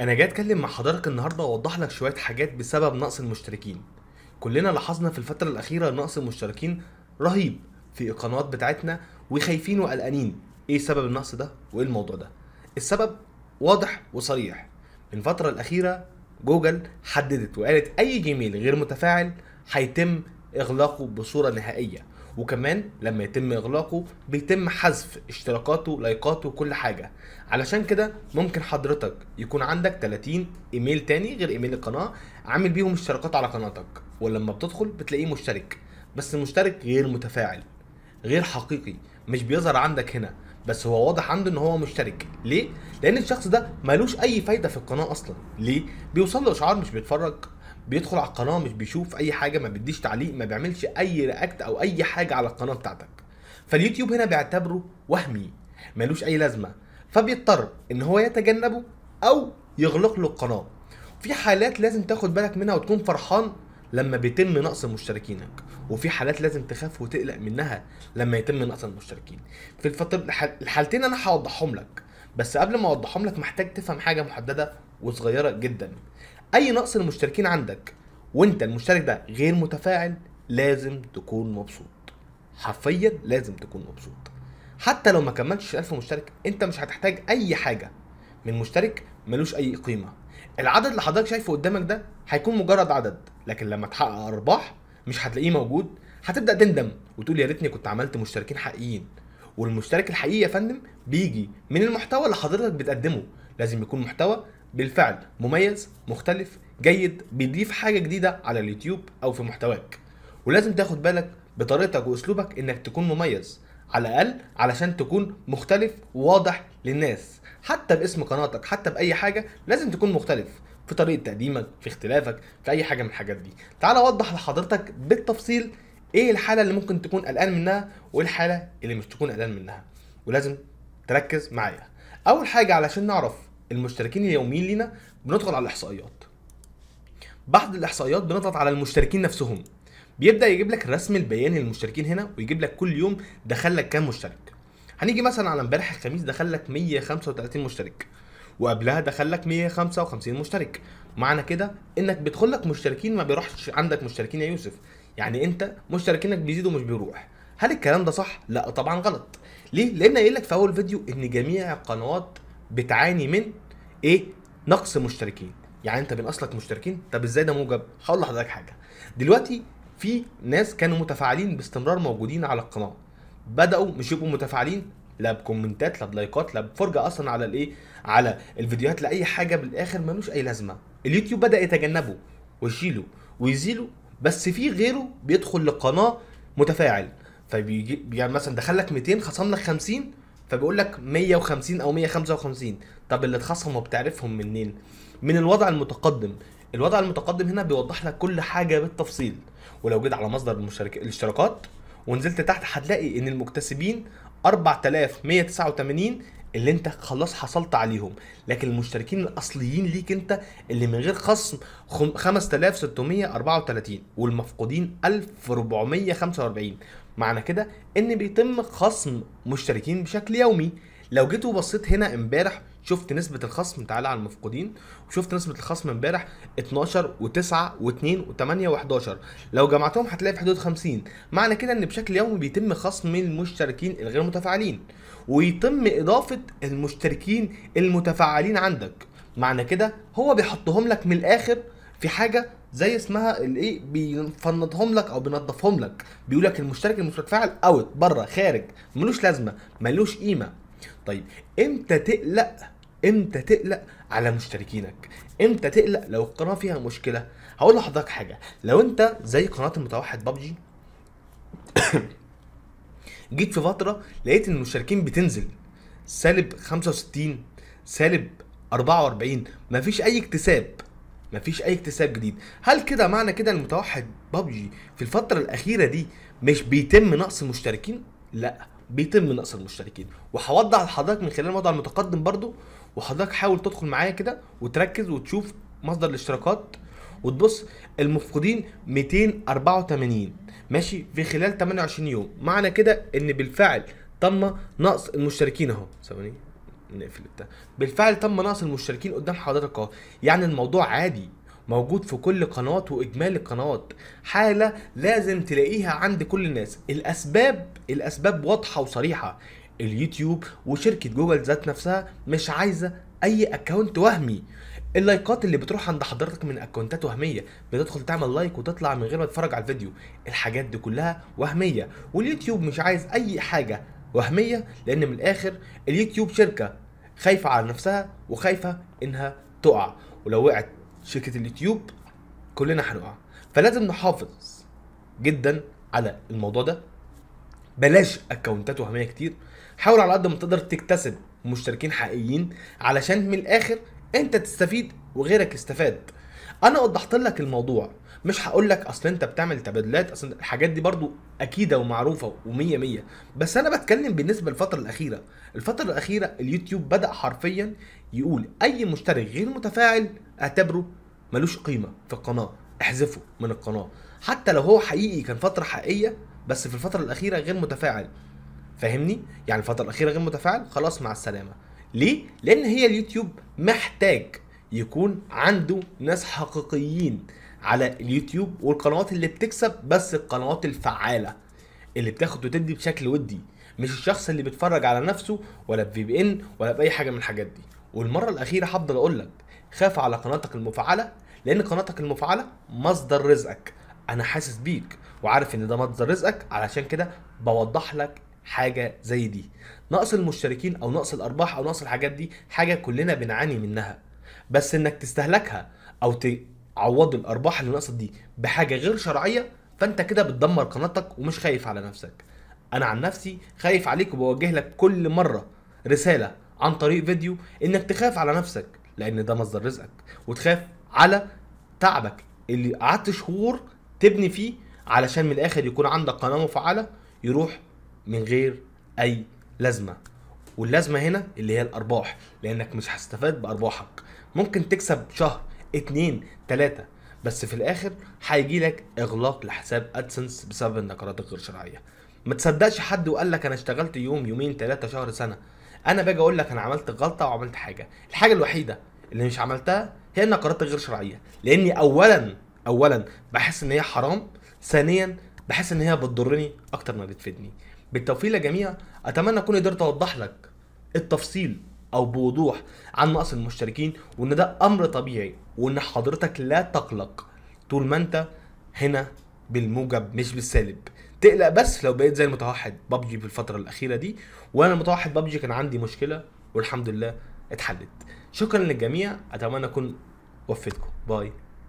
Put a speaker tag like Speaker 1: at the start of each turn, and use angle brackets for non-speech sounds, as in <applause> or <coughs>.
Speaker 1: انا جاي اتكلم مع حضرتك النهارده واوضح لك شويه حاجات بسبب نقص المشتركين كلنا لاحظنا في الفتره الاخيره نقص المشتركين رهيب في القنوات بتاعتنا وخايفين وقلقانين ايه سبب النقص ده وايه الموضوع ده السبب واضح وصريح الفترة الأخيرة جوجل حددت وقالت أي جيميل غير متفاعل هيتم إغلاقه بصورة نهائية وكمان لما يتم اغلاقه بيتم حذف اشتراكاته لايكاته وكل حاجه علشان كده ممكن حضرتك يكون عندك 30 ايميل تاني غير ايميل القناه عامل بيهم اشتراكات على قناتك ولما بتدخل بتلاقيه مشترك بس المشترك غير متفاعل غير حقيقي مش بيظهر عندك هنا بس هو واضح عنده ان هو مشترك ليه لان الشخص ده ملوش اي فايده في القناه اصلا ليه بيوصل له اشعار مش بيتفرج بيدخل على القناه مش بيشوف اي حاجه ما بيديش تعليق ما بيعملش اي رياكت او اي حاجه على القناه بتاعتك فاليوتيوب هنا بيعتبره وهمي ملوش اي لازمه فبيضطر ان هو يتجنبه او يغلق له القناه في حالات لازم تاخد بالك منها وتكون فرحان لما بيتم نقص مشتركينك وفي حالات لازم تخاف وتقلق منها لما يتم نقص المشتركين في الفترة الحالتين انا هوضحهم لك بس قبل ما اوضحهم لك محتاج تفهم حاجه محدده وصغيره جدا اي نقص المشتركين عندك وانت المشترك ده غير متفاعل لازم تكون مبسوط حرفيا لازم تكون مبسوط حتى لو ما كملتش 1000 مشترك انت مش هتحتاج اي حاجه من مشترك ملوش اي قيمه العدد اللي حضرتك شايفه قدامك ده هيكون مجرد عدد لكن لما تحقق ارباح مش هتلاقيه موجود هتبدا تندم وتقول يا ريتني كنت عملت مشتركين حقيقيين والمشترك الحقيقي يا فندم بيجي من المحتوى اللي حضرتك بتقدمه لازم يكون محتوى بالفعل مميز مختلف جيد بيضيف حاجه جديده على اليوتيوب او في محتواك ولازم تاخد بالك بطريقتك واسلوبك انك تكون مميز على الاقل علشان تكون مختلف وواضح للناس حتى باسم قناتك حتى باي حاجه لازم تكون مختلف في طريقه تقديمك في اختلافك في اي حاجه من الحاجات دي تعال اوضح لحضرتك بالتفصيل ايه الحاله اللي ممكن تكون قلقان منها وايه الحاله اللي مش تكون قلقان منها ولازم تركز معايا اول حاجه علشان نعرف المشتركين اليوميين لينا بندخل على الاحصائيات بعد الاحصائيات بنضغط على المشتركين نفسهم بيبدا يجيب لك الرسم البياني للمشتركين هنا ويجيب لك كل يوم دخل لك كام مشترك هنيجي مثلا على امبارح الخميس دخل لك 135 مشترك وقبلها دخل لك 155 مشترك معنى كده انك بيدخل لك مشتركين ما بيروحش عندك مشتركين يا يوسف يعني انت مشتركينك بيزيدوا مش بيروح هل الكلام ده صح لا طبعا غلط ليه لان قايل لك في اول فيديو ان جميع القنوات بتعاني من ايه نقص مشتركين يعني انت بينقص لك مشتركين طب ازاي ده موجب هقول لحضرتك حاجه دلوقتي في ناس كانوا متفاعلين باستمرار موجودين على القناه بداوا مش يبقوا متفاعلين لا بكومنتات لا بلايكات لا بفرجه اصلا على الايه على الفيديوهات لاي حاجه بالاخر ملوش اي لازمه اليوتيوب بدا يتجنبه ويشيله ويزيله بس في غيره بيدخل للقناه متفاعل فبيجي يعني مثلا دخل لك 200 خصم لك 50 فبيقول لك 150 او 155 طب اللي اتخصموا بتعرفهم منين من الوضع المتقدم الوضع المتقدم هنا بيوضح لك كل حاجه بالتفصيل ولو جيت على مصدر الاشتراكات ونزلت تحت هتلاقي ان المكتسبين 4189 اللي انت خلاص حصلت عليهم لكن المشتركين الاصليين ليك انت اللي من غير خصم 5634 والمفقودين 1445 معنى كده ان بيتم خصم مشتركين بشكل يومي لو جيت وبصيت هنا امبارح شفت نسبة الخصم تعالى على المفقودين وشفت نسبة الخصم امبارح 12 و9 و2 و8 و11 لو جمعتهم هتلاقي في حدود 50 معنى كده ان بشكل يومي بيتم خصم المشتركين الغير متفاعلين ويتم اضافة المشتركين المتفاعلين عندك معنى كده هو بيحطهم لك من الاخر في حاجة زي اسمها الايه بيفنطهم لك او بينضفهم لك بيقول لك المشترك المتفاعل اوت بره خارج ملوش لازمه ملوش قيمه طيب امتى تقلق امتى تقلق على مشتركينك امتى تقلق لو القناه فيها مشكله هقول لحضرتك حاجه لو انت زي قناه المتوحد ببجي <coughs> جيت في فتره لقيت ان المشتركين بتنزل سالب 65 سالب 44 مفيش اي اكتساب مفيش اي اكتساب جديد هل كده معنى كده المتوحد ببجي في الفتره الاخيره دي مش بيتم نقص المشتركين لا بيتم نقص المشتركين وهوضح لحضرتك من خلال الموضوع المتقدم برضو وحضرتك حاول تدخل معايا كده وتركز وتشوف مصدر الاشتراكات وتبص المفقودين 284 ماشي في خلال 28 يوم معنى كده ان بالفعل تم نقص المشتركين اهو ثواني نقفل البتاع بالفعل تم نقص المشتركين قدام حضرتك اهو يعني الموضوع عادي موجود في كل قنوات واجمالي القنوات حاله لازم تلاقيها عند كل الناس الاسباب الاسباب واضحه وصريحه اليوتيوب وشركه جوجل ذات نفسها مش عايزه اي اكونت وهمي اللايكات اللي بتروح عند حضرتك من اكونتات وهميه بتدخل تعمل لايك وتطلع من غير ما تتفرج على الفيديو الحاجات دي كلها وهميه واليوتيوب مش عايز اي حاجه وهميه لان من الاخر اليوتيوب شركه خايفه على نفسها وخايفه انها تقع ولو وقعت شركه اليوتيوب كلنا هنقع فلازم نحافظ جدا على الموضوع ده بلاش اكونتات وهميه كتير حاول على قد ما تقدر تكتسب مشتركين حقيقيين علشان من الاخر انت تستفيد وغيرك يستفاد انا وضحت لك الموضوع مش هقول لك اصل انت بتعمل تبادلات اصل الحاجات دي برضو اكيده ومعروفه ومية مية بس انا بتكلم بالنسبه للفتره الاخيره الفتره الاخيره اليوتيوب بدا حرفيا يقول اي مشترك غير متفاعل اعتبره ملوش قيمه في القناه احذفه من القناه حتى لو هو حقيقي كان فتره حقيقيه بس في الفتره الاخيره غير متفاعل فاهمني يعني الفتره الاخيره غير متفاعل خلاص مع السلامه ليه لان هي اليوتيوب محتاج يكون عنده ناس حقيقيين على اليوتيوب والقنوات اللي بتكسب بس القنوات الفعاله اللي بتاخد وتدي بشكل ودي مش الشخص اللي بيتفرج على نفسه ولا بفي بي ان ولا باي حاجه من الحاجات دي والمره الاخيره هفضل اقول لك خاف على قناتك المفعله لان قناتك المفعله مصدر رزقك انا حاسس بيك وعارف ان ده مصدر رزقك علشان كده بوضح لك حاجه زي دي نقص المشتركين او نقص الارباح او نقص الحاجات دي حاجه كلنا بنعاني منها بس انك تستهلكها او تعوض الارباح اللي نقصت دي بحاجه غير شرعيه فانت كده بتدمر قناتك ومش خايف على نفسك انا عن نفسي خايف عليك وبوجه لك كل مره رساله عن طريق فيديو انك تخاف على نفسك لان ده مصدر رزقك وتخاف على تعبك اللي قعدت شهور تبني فيه علشان من الاخر يكون عندك قناه مفعله يروح من غير اي لازمه واللازمه هنا اللي هي الارباح لانك مش هتستفاد بارباحك ممكن تكسب شهر اتنين تلاته بس في الاخر هيجي لك اغلاق لحساب ادسنس بسبب النقرات الغير شرعيه ما تصدقش حد وقال لك انا اشتغلت يوم يومين ثلاثه شهر سنه انا باجي اقول لك انا عملت غلطه وعملت حاجه الحاجه الوحيده اللي مش عملتها هي النقرات الغير شرعيه لاني اولا اولا بحس ان هي حرام ثانيا بحس ان هي بتضرني اكتر ما بتفيدني بالتوفيق لجميع اتمنى اكون قدرت اوضح لك التفصيل او بوضوح عن نقص المشتركين وان ده امر طبيعي وان حضرتك لا تقلق طول ما انت هنا بالموجب مش بالسالب تقلق بس لو بقيت زي المتوحد بابجي في الفترة الأخيرة دي وأنا المتوحد بابجي كان عندي مشكلة والحمد لله اتحلت شكرا للجميع أتمنى أكون وفيتكم باي